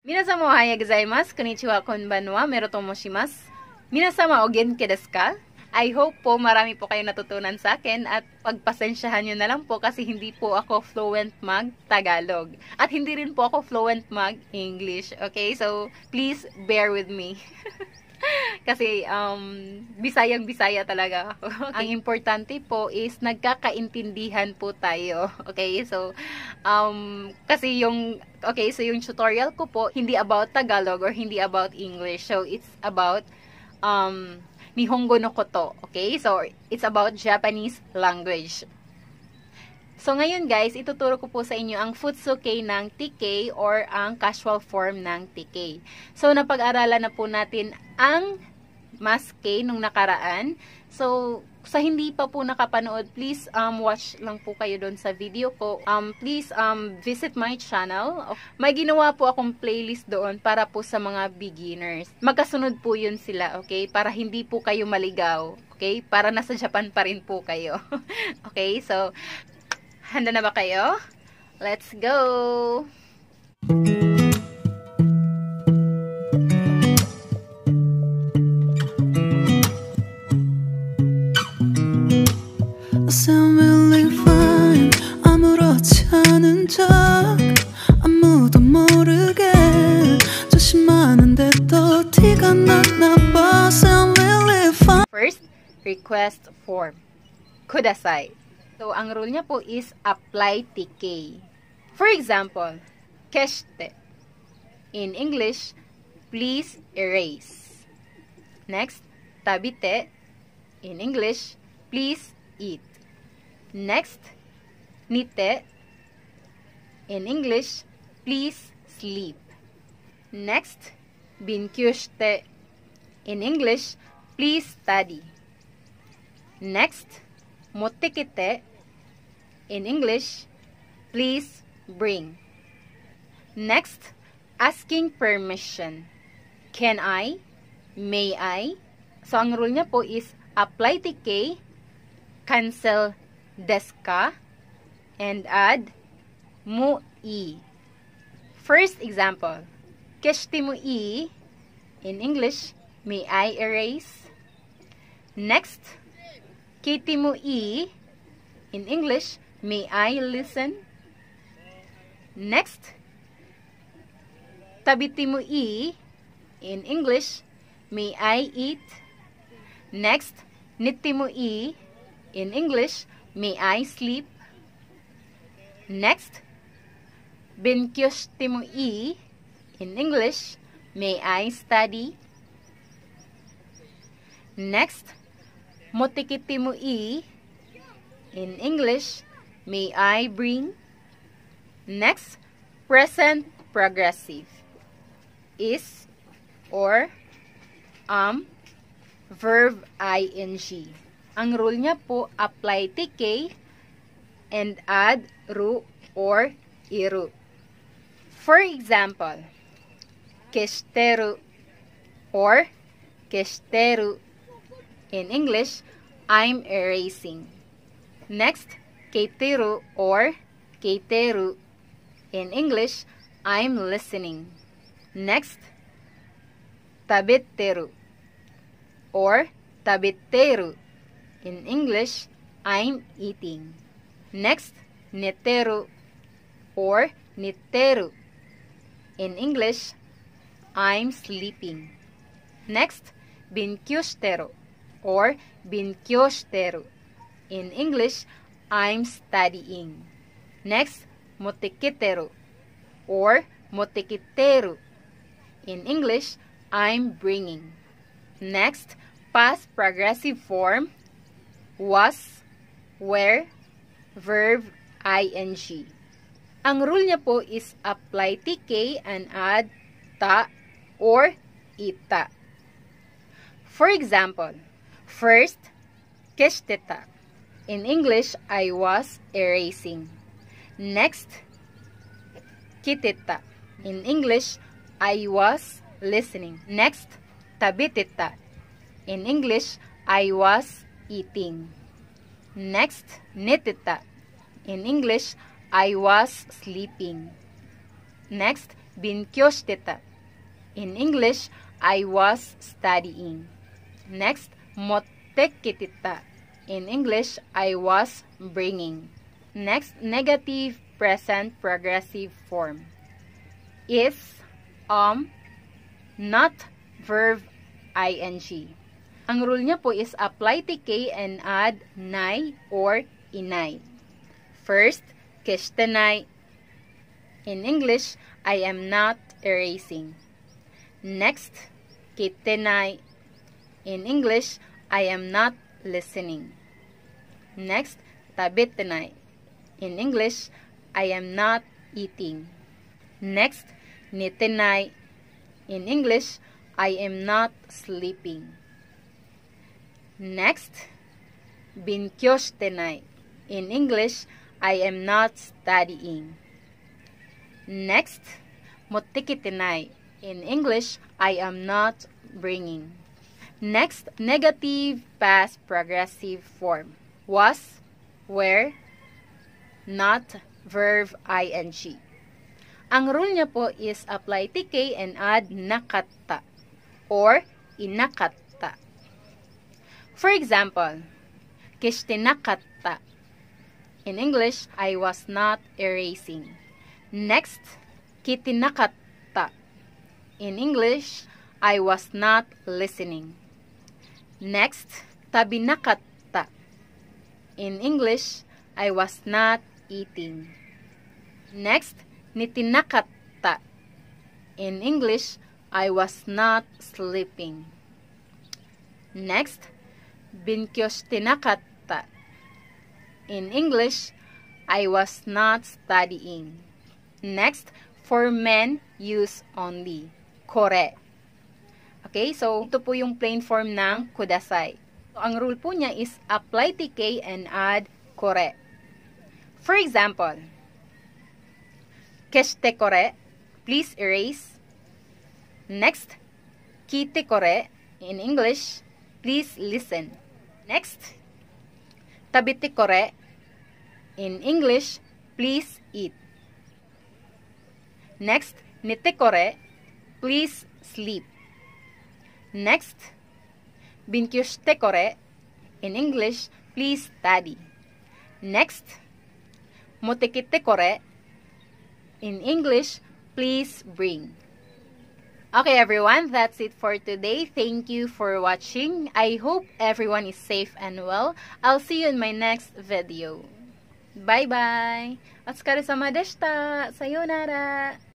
Minasama Minasama konbanwa, 皆様おはようございます。こんにちは、こんばんは。メロと申します。皆様お元気ですか I hope po marami po kayo natutunan sa akin at pagpasensyahan nyo na lang po kasi hindi po ako fluent mag-Tagalog. At hindi rin po ako fluent mag-English. Okay, so please bear with me. Kasi um, bisayang-bisaya talaga Okay. Ang importante po is nagkakaintindihan po tayo. Okay, so um, kasi yung okay, so yung tutorial ko po hindi about Tagalog or hindi about English. So it's about um, Nihongo no Koto. Okay, so it's about Japanese language. So ngayon guys, ituturo ko po sa inyo ang futsuke ng TK or ang casual form ng TK. So napag-aralan na po natin ang Maske nung nakaraan. So, sa hindi pa po nakapanood, please um, watch lang po kayo doon sa video ko. Um, please um, visit my channel. May ginawa po akong playlist doon para po sa mga beginners. Magkasunod po yun sila, okay? Para hindi po kayo maligaw, okay? Para nasa Japan pa rin po kayo. okay, so, handa na ba kayo? Let's go! Music First, request form. Kudasai. So, ang rule niya po is apply TK. For example, keshte. In English, please erase. Next, tabite. In English, please eat. Next, nite. In English, please sleep. Next, binkyushte In English, please study. Next, motekete. In English, please bring. Next, asking permission. Can I? May I? So, ang rule niya po is apply tike, cancel deska, and add mu i. First example, keshti mu i in English May I erase? Next, kiti mo i. In English, may I listen? Next, tabiti mo i. In English, may I eat? Next, niti mo i. In English, may I sleep? Next, binkyos ti mo i. In English, may I study? Next, motikiti mo i. In English, may I bring. Next, present progressive. Is or am verb ing. Ang rule niya po, apply TK and add ru or iru. For example, kesteru or kesteru In English, I'm erasing. Next, keiteru or keteru. In English, I'm listening. Next, tabetteru or tabetteru. In English, I'm eating. Next, netteru or niteru. In English, I'm sleeping. Next, binkyushteru or binkyoshteru. In English, I'm studying. Next, motikiteru or motikiteru. In English, I'm bringing. Next, past progressive form was, were, verb, ing. Ang rule niya po is apply tk and add ta or ita. For example, First, keshteta. In English, I was erasing. Next, kiteta. In English, I was listening. Next, tabiteta. In English, I was eating. Next, niteta. In English, I was sleeping. Next, binkyoshiteta. In English, I was studying. Next, Motekitita. In English, I was bringing. Next, negative present progressive form. Is, um, not verb ing. Ang rule niya po is apply TK and add nai or inai. First, kishtenai. In English, I am not erasing. Next, kitenai. In English, I am not listening. Next, tabitinay. In English, I am not eating. Next, nitinay. In English, I am not sleeping. Next, binkyoshitenai. In English, I am not studying. Next, motikitenai. In English, I am not bringing. Next, negative past progressive form. Was, were, not, verb, ing. Ang rule niya po is apply TK and add nakatta or inakata. For example, kishinakatta. In English, I was not erasing. Next, kitinakatta. In English, I was not listening. Next, tabinakatta. In English, I was not eating. Next, nitinakatta. In English, I was not sleeping. Next, binkyostinakatta. In English, I was not studying. Next, for men, use only. Correct. Okay, so ito po yung plain form ng kudasai. So, ang rule po niya is apply TK and add kore. For example, keshite kore, please erase. Next, kite kore, in English, please listen. Next, tabite kore, in English, please eat. Next, nite kore, please sleep. Next, binkyushite kore. In English, please study. Next, motekite kore. In English, please bring. Okay, everyone, that's it for today. Thank you for watching. I hope everyone is safe and well. I'll see you in my next video. Bye-bye! Sayonara!